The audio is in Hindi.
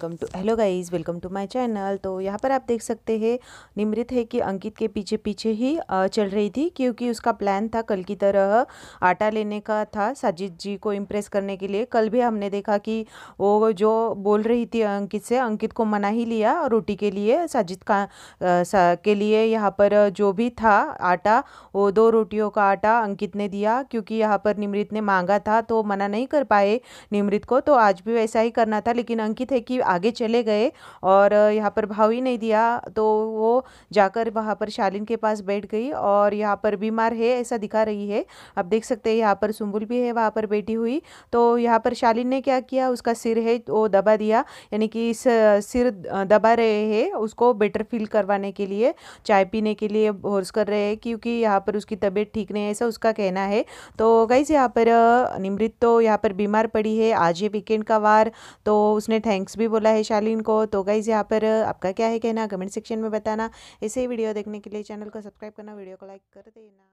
welcome to hello guys welcome to my channel तो यहाँ पर आप देख सकते हैं निमृत है कि अंकित के पीछे पीछे ही चल रही थी क्योंकि उसका प्लान था कल की तरह आटा लेने का था साजिद जी को इम्प्रेस करने के लिए कल भी हमने देखा कि वो जो बोल रही थी अंकित से अंकित को मना ही लिया रोटी के लिए साजिद का सा, के लिए यहाँ पर जो भी था आटा वो दो रोटियों का आटा अंकित ने दिया क्योंकि यहाँ पर निमृत ने मांगा था तो मना नहीं कर पाए निमृत को तो आज भी वैसा ही करना था लेकिन अंकित है कि आगे चले गए और यहाँ पर भाव ही नहीं दिया तो वो जाकर वहाँ पर शालिन के पास बैठ गई और यहाँ पर बीमार है ऐसा दिखा रही है आप देख सकते हैं यहाँ पर सुम्बुल भी है वहाँ पर बैठी हुई तो यहाँ पर शालिन ने क्या किया उसका सिर है वो दबा दिया यानी कि सिर दबा रहे हैं उसको बेटर फील करवाने के लिए चाय पीने के लिए फोर्स कर रहे हैं क्योंकि यहाँ पर उसकी तबीयत ठीक नहीं है ऐसा उसका कहना है तो गाइज यहाँ पर निमृत तो यहाँ पर बीमार पड़ी है आज ये वीकेंड का वार तो उसने थैंक्स भी बोला है शालीन को तो गाइज यहाँ पर आपका क्या है कहना कमेंट सेक्शन में बताना ऐसे ही वीडियो देखने के लिए चैनल को सब्सक्राइब करना वीडियो को लाइक कर देना